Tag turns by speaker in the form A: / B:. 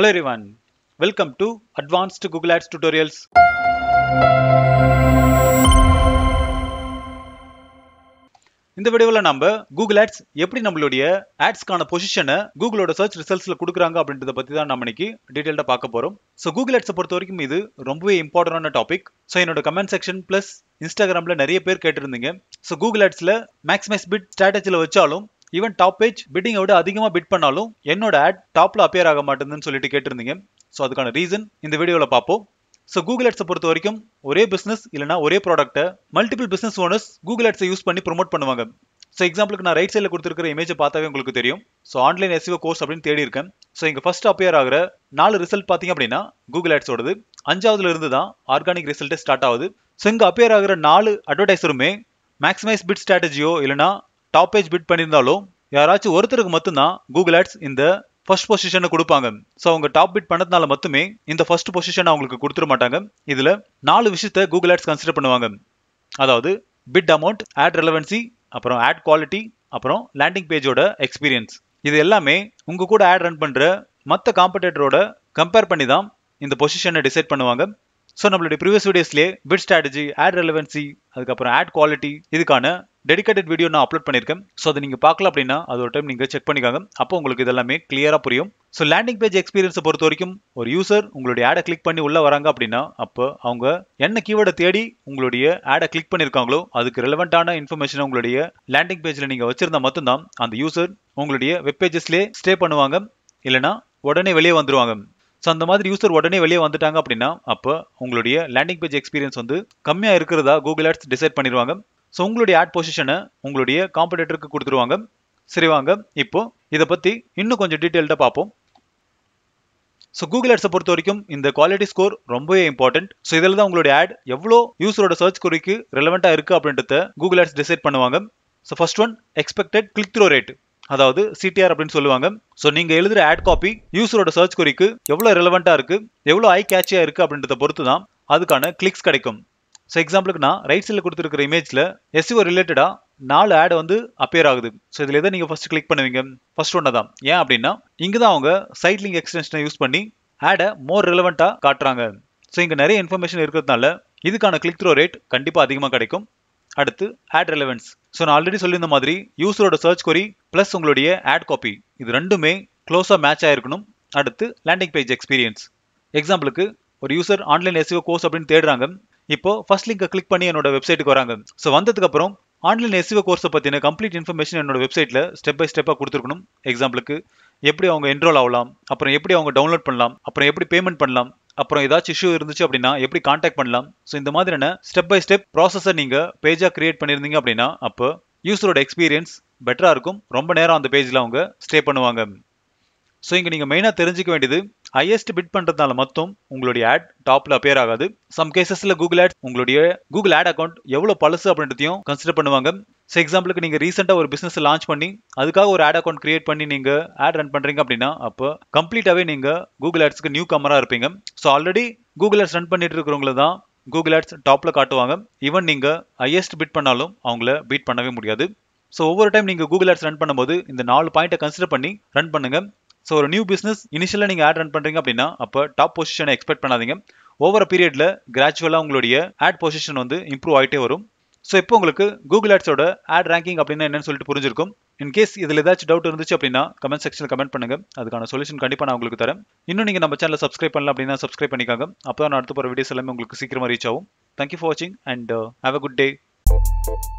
A: hello everyone, welcome to advanced Google Ads tutorials இந்த வீடியோவில் நம்ம கூகுள் ஆட்ஸ் எப்படி நம்மளுடைய ஆட்ஸ்க்கான பொசிஷனை கூகுளோட சர்ச் ரிசல்ட்ஸில் கொடுக்குறாங்க அப்படின்றத பற்றி தான் நம்ம இன்னைக்கு டீட்டெயில்டாக பார்க்க போகிறோம் ஸோ கூகுள் ஆட்ஸை பொறுத்த வரைக்கும் இது ரொம்பவே இம்பார்ட்டண்டான டாபிக் ஸோ என்னோட கமெண்ட் செக்ஷன் ப்ளஸ் இன்ஸ்டாகிராமில் நிறைய பேர் கேட்டிருந்தீங்க ஸோ கூகுள் ஆட்ஸில் மேக்ஸிமைஸ் பிட் ஸ்ட்ராட்டஜியில் வச்சாலும் ஈவன் டாப் பேஜ் பிட்டிங்கை விட அதிகமாக பிட் பண்ணாலும் என்னோட ஆட் டாப்பில் அப்பியர் ஆக மாட்டேங்குதுன்னு சொல்லிட்டு கேட்டிருந்தீங்க ஸோ அதுக்கான ரீசன் இந்த வீடியோவில் பார்ப்போம் ஸோ கூகுள் ஆட்ஸை பொறுத்த வரைக்கும் ஒரே பிஸ்னஸ் இல்லைனா ஒரே ப்ராடக்ட்டை மல்டிபிள் பிஸ்னஸ் ஓனர்ஸ் கூகுள் ஆட்ஸை யூஸ் பண்ணி ப்ரொமோட் பண்ணுவாங்க ஸோ எக்ஸாம்பிளுக்கு நான் ரைட் சைடில் கொடுத்துருக்கிற இமேஜை பார்த்தாவே உங்களுக்கு தெரியும் ஸோ ஆன்லைன் எஸ்இஓ கோர்ஸ் அப்படின்னு தேடி இருக்கேன் ஸோ இங்கே ஃபஸ்ட் அப்பியர் ஆகிற நாலு ரிசல்ட் பார்த்தீங்க அப்படின்னா கூகுள் ஆட்ஸோடது அஞ்சாவதுல இருந்து தான் ஆர்கானிக் ரிசல்ட்டே ஸ்டார்ட் ஆகுது ஸோ இங்கே அப்பியர் ஆகிற நாலு அட்வர்டைஸருமே மேக்ஸிமைஸ் பிட் ஸ்ட்ராட்டஜியோ இல்லைனா டாப் பேஜ் பிட் பண்ணியிருந்தாலும் யாராச்சும் ஒருத்தருக்கு மட்டும்தான் கூகுள் ஆட்ஸ் இந்த ஃபர்ஸ்ட் பொசிஷனை கொடுப்பாங்க ஸோ அவங்க டாப் பிட் பண்ணதுனால மட்டுமே இந்த ஃபர்ஸ்ட் பொசிஷன் அவங்களுக்கு கொடுத்துட மாட்டாங்க இதில் நாலு விஷயத்த கூகுள் ஆட்ஸ் கன்சிடர் பண்ணுவாங்க அதாவது பிட் அமௌண்ட் ஆட் ரெலவென்சி அப்புறம் ஆட் குவாலிட்டி அப்புறம் லேண்டிங் பேஜோட எக்ஸ்பீரியன்ஸ் இது எல்லாமே உங்க கூட ஆட் ரன் பண்ணுற மற்ற காம்படேட்டரோட கம்பேர் பண்ணி தான் இந்த பொசிஷனை டிசைட் பண்ணுவாங்க ஸோ நம்மளுடைய ப்ரீவியஸ் வீடியோஸ்லேயே பிட் ஸ்ட்ராட்டஜி ஆட் ரெலவென்சி அதுக்கப்புறம் ஆட் குவாலிட்டி இதுக்கான டெடிக்கேட்டட் வீடியோ நான் அப்லோட் பண்ணியிருக்கேன் ஸோ அதை நீங்கள் பார்க்கல அப்படின்னா அது ஒரு டைம் நீங்கள் செக் பண்ணிக்காங்க அப்போ உங்களுக்கு இதெல்லாமே கிளியராக புரியும் ஸோ லேண்டிங் பேஜ் எக்ஸ்பீரியன்ஸை பொறுத்த வரைக்கும் ஒரு யூசர் உங்களுடைய ஆடை கிளிக் பண்ணி உள்ளே வராங்க அப்படின்னா அப்போ அவங்க என்ன கீவேர்டை தேடி உங்களுடைய ஆடை கிளிக் பண்ணியிருக்காங்களோ அதுக்கு ரெலவெண்ட்டான இன்ஃபர்மேஷன் உங்களுடைய லேண்டிங் பேஜில் நீங்கள் வச்சிருந்தா மட்டும்தான் அந்த யூசர் உங்களுடைய வெப் பேஜஸ்லேயே ஸ்டே பண்ணுவாங்க இல்லைனா உடனே வெளியே வந்துடுவாங்க ஸோ அந்த மாதிரி யூசர் உடனே வெளியே வந்துட்டாங்க அப்படின்னா அப்போ உங்களுடைய லேண்டிங் பேஜ் எக்ஸ்பீரியன்ஸ் வந்து கம்மியாக இருக்கிறதா கூகுள் ஆட்ஸ் டிசைட் பண்ணிடுவாங்க ஸோ உங்களுடைய ஆட் பொசிஷனை உங்களுடைய காம்படேட்டருக்கு கொடுத்துருவாங்க சரி வாங்க இப்போ இதை பற்றி இன்னும் கொஞ்சம் டீட்டெயில்டாக பார்ப்போம் ஸோ கூகுள் ஆட்ஸை பொறுத்த வரைக்கும் இந்த குவாலிட்டி ஸ்கோர் ரொம்பவே இம்பார்ட்டன்ட் ஸோ இதில் தான் உங்களுடைய ஆட் எவ்வளோ யூஸரோட சர்ச் குறிக்கு ரெலவெண்ட்டாக இருக்குது அப்படின்றத கூகுள் ஆட்ஸ் டிசைட் பண்ணுவாங்க so first one expected click through rate அதாவது சிடிஆர் அப்படின்னு சொல்லுவாங்க ஸோ நீங்கள் எழுதுகிற ஆட் காப்பி யூஸரோட சர்ச் குறிக்கு எவ்வளோ ரெலவெண்ட்டாக இருக்குது எவ்வளோ ஐ கேட்சியாக இருக்குது அப்படின்றத பொறுத்து தான் அதுக்கான கிளிக்ஸ் கிடைக்கும் ஸோ எக்ஸாம்பிளுக்கு நான் ரைட் சைடில் கொடுத்துருக்கிற இமேஜில் எஸ்இஓ ரிலேட்டடாக நாலு ஆடு வந்து அப்பியர் ஆகுது ஸோ இதில் எதை நீங்கள் ஃபஸ்ட்டு கிளிக் பண்ணுவீங்க ஃபர்ஸ்ட் ஒன்று தான் ஏன் அப்படின்னா இங்கே தான் அவங்க சைட் லிங்க் எக்ஸ்டென்ஷனை யூஸ் பண்ணி ஆடை மோர் ரிலவெண்ட்டாக காட்டுறாங்க ஸோ இங்கே நிறைய இன்ஃபர்மேஷன் இருக்கிறதுனால இதுக்கான கிளிக் த்ரோ ரேட் கண்டிப்பாக அதிகமாக கிடைக்கும் அடுத்து ஆட் ரிலவென்ஸ் ஸோ நான் ஆல்ரெடி சொல்லியிருந்த மாதிரி யூஸரோட சர்ச் கொரி ப்ளஸ் உங்களுடைய ஆட் காப்பி இது ரெண்டுமே க்ளோஸாக மேட்ச் ஆகிருக்கணும் அடுத்து லேண்டிங் பேஜ் எக்ஸ்பீரியன்ஸ் எக்ஸாம்பிளுக்கு ஒரு யூசர் ஆன்லைன் எஸ்இஓ கோர்ஸ் அப்படின்னு தேடுறாங்க இப்போ ஃபர்ஸ்ட் லிங்கை கிளிக் பண்ணி என்னோட வெப்சைட்டுக்கு வராங்க ஸோ வந்ததுக்கு அப்புறம் ஆன்லைன் எஸ்சிஓ கோர்ஸை பற்றின கம்ப்ளீட் இன்ஃபர்மேஷன் என்னோட வெப்சைட்டில் ஸ்டெப் பை ஸ்டெப்பாக கொடுத்துருக்கணும் எக்ஸாம்பிளுக்கு எப்படி அவங்க என்ரோல் ஆகலாம் அப்புறம் எப்படி அவங்க டவுன்லோட் பண்ணலாம் அப்புறம் எப்படி பேமெண்ட் பண்ணலாம் அப்புறம் ஏதாச்சும் இஷ்யூ இருந்துச்சு அப்படின்னா எப்படி காண்டாக்ட் பண்ணலாம் ஸோ இந்த மாதிரியான ஸ்டெப் பை ஸ்டெப் ப்ராசஸை நீங்கள் பேஜாக கிரியேட் பண்ணியிருந்தீங்க அப்படின்னா அப்போ யூஸரோட எக்ஸ்பீரியன்ஸ் பெட்டராக இருக்கும் ரொம்ப நேரம் அந்த பேஜில் அவங்க ஸ்டே பண்ணுவாங்க ஸோ இங்கே நீங்கள் மெயினாக தெரிஞ்சிக்க வேண்டியது ஹையஸ்ட் பிட் பண்ணுறதுனால மொத்தம் உங்களுடைய ஆட் டாப்பில் அப்பியர் ஆகாது சம் கேசஸில் கூகுள் ஆட் உங்களுடைய கூகுள் ஆட் அக்கௌண்ட் எவ்வளோ பழசு அப்படின்றதையும் கன்சிடர் பண்ணுவாங்க ஸோ எக்ஸாம்பிளுக்கு நீங்கள் ரீசெண்டாக ஒரு பிஸ்னஸ் லான்ச் பண்ணி அதுக்காக ஒரு ஆட் அக்கௌண்ட் கிரியேட் பண்ணி நீங்கள் ஆட் ரன் பண்ணுறீங்க அப்படின்னா அப்போ கம்ப்ளீட்டாகவே நீங்கள் கூகுள் ஆட்ஸ்க்கு நியூ கமராக இருப்பீங்க so already Google ads run பண்ணிட்டு இருக்கிறவங்கள தான் கூகுள் ஆட்ஸ் டாப்பில் காட்டுவாங்க ஈவன் நீங்கள் ஹையஸ்ட் பிட் பண்ணாலும் அவங்கள பீட் பண்ணவே முடியாது ஸோ ஒவ்வொரு டைம் நீங்கள் கூகுள் ஆட்ஸ் ரன் பண்ணும்போது இந்த நாலு பாயிண்ட்டை கன்சிடர் பண்ணி ரன் பண்ணுங்கள் ஸோ ஒரு நியூ பிஸ்னஸ் இனிஷியலாக நீங்கள் ஆட் ரன் பண்ணுறீங்க அப்படின்னா அப்போ டாப் பொசிஷனை எக்ஸ்பெக்ட் பண்ணாதீங்க ஓவர பீரியடில் கிராஜுவலாக உங்களுடைய ஆட் பொசிஷன் வந்து இம்ப்ரூவ் ஆகிட்டே வரும் ஸோ இப்போ உங்களுக்கு கூகுள் ஆட்ஸோட ஆட் ரேங்கிங் அப்படின்னா என்னன்னு சொல்லிட்டு புரிஞ்சிருக்கும் இன்கேஸ் இதில் ஏதாச்சும் டவுட் இருந்துச்சு அப்படின்னா கமெண்ட் செக்ஷனில் கமெண்ட் பண்ணுங்க அதுக்கான சொல்யூஷன் கண்டிப்பாக நான் உங்களுக்கு தரேன் இன்னும் நீங்கள் நம்ம சேனலில் சப்ஸ்கிரைப் பண்ணல அப்படின்னா சப்ஸ்கிரைப் பண்ணிக்காங்க அப்போ நான் அடுத்த போகிற வீடியோஸ் எல்லாமே உங்களுக்கு சீக்கிரமாக ரீச் ஆகும் தேங்க்யூ ஃபார் வாட்சிங் and have a good day